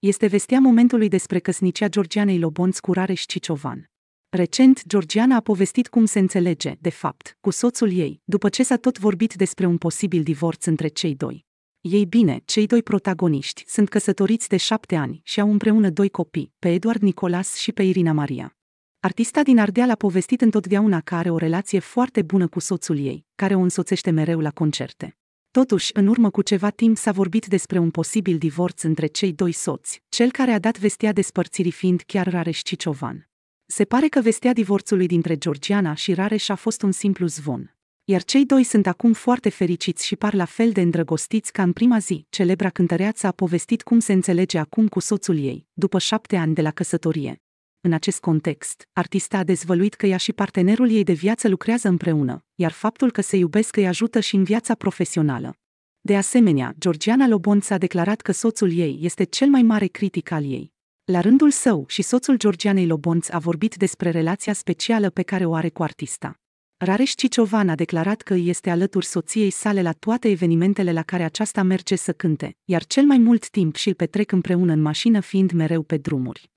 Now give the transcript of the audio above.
Este vestea momentului despre căsnicia Georgianei Lobonț cu Rareș Ciciovan. Recent, Georgiana a povestit cum se înțelege, de fapt, cu soțul ei, după ce s-a tot vorbit despre un posibil divorț între cei doi. Ei bine, cei doi protagoniști sunt căsătoriți de șapte ani și au împreună doi copii, pe Eduard Nicolas și pe Irina Maria. Artista din Ardeal a povestit întotdeauna că are o relație foarte bună cu soțul ei, care o însoțește mereu la concerte. Totuși, în urmă cu ceva timp s-a vorbit despre un posibil divorț între cei doi soți, cel care a dat vestea despărțirii fiind chiar Rareș Ciciovan. Se pare că vestea divorțului dintre Georgiana și Rareș a fost un simplu zvon. Iar cei doi sunt acum foarte fericiți și par la fel de îndrăgostiți ca în prima zi. Celebra cântăreață a povestit cum se înțelege acum cu soțul ei, după șapte ani de la căsătorie. În acest context, artista a dezvăluit că ea și partenerul ei de viață lucrează împreună, iar faptul că se iubesc îi ajută și în viața profesională. De asemenea, Georgiana Lobonț a declarat că soțul ei este cel mai mare critic al ei. La rândul său și soțul Georgianei Lobonț a vorbit despre relația specială pe care o are cu artista. Rareș Ciciovan a declarat că îi este alături soției sale la toate evenimentele la care aceasta merge să cânte, iar cel mai mult timp și-l petrec împreună în mașină fiind mereu pe drumuri.